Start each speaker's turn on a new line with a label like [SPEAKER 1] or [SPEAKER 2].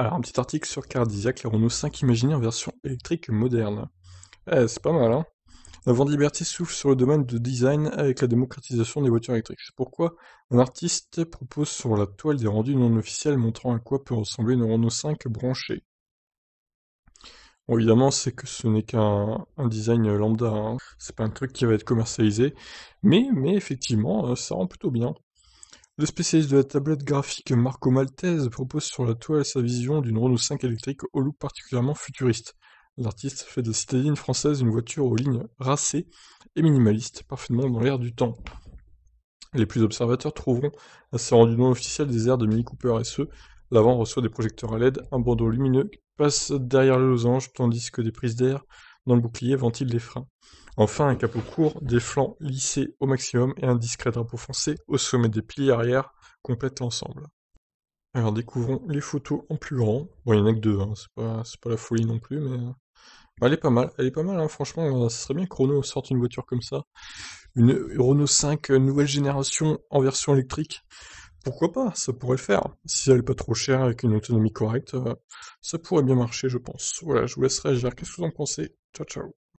[SPEAKER 1] Alors, un petit article sur Cardiziac, la Renault 5 imaginée en version électrique moderne. Eh, c'est pas mal, hein La de Liberté souffle sur le domaine de design avec la démocratisation des voitures électriques. C'est pourquoi un artiste propose sur la toile des rendus non officiels montrant à quoi peut ressembler une Renault 5 branchée. Bon, évidemment, c'est que ce n'est qu'un design lambda, hein. c'est pas un truc qui va être commercialisé, mais, mais effectivement, euh, ça rend plutôt bien. Le spécialiste de la tablette graphique Marco Maltese propose sur la toile sa vision d'une Renault 5 électrique au look particulièrement futuriste. L'artiste fait de la citadine française une voiture aux lignes racées et minimaliste, parfaitement dans l'air du temps. Les plus observateurs trouveront à ce rendu non officiel des airs de Mini Cooper SE. L'avant reçoit des projecteurs à LED, un bandeau lumineux passe derrière le losange, tandis que des prises d'air dans le bouclier ventile les freins. Enfin, un capot court, des flancs lissés au maximum et un discret drapeau foncé au sommet des piliers arrière complètent l'ensemble. Alors découvrons les photos en plus grand. Bon, il n'y en a que deux, hein. c'est pas, la folie non plus, mais euh, elle est pas mal. Elle est pas mal, hein. franchement, euh, ce serait bien que Renault sorte une voiture comme ça. Une Renault 5 euh, nouvelle génération en version électrique. Pourquoi pas? Ça pourrait le faire. Si elle peut pas trop chère avec une autonomie correcte, euh, ça pourrait bien marcher, je pense. Voilà, je vous laisse réagir. Qu'est-ce que vous en pensez? Ciao, ciao.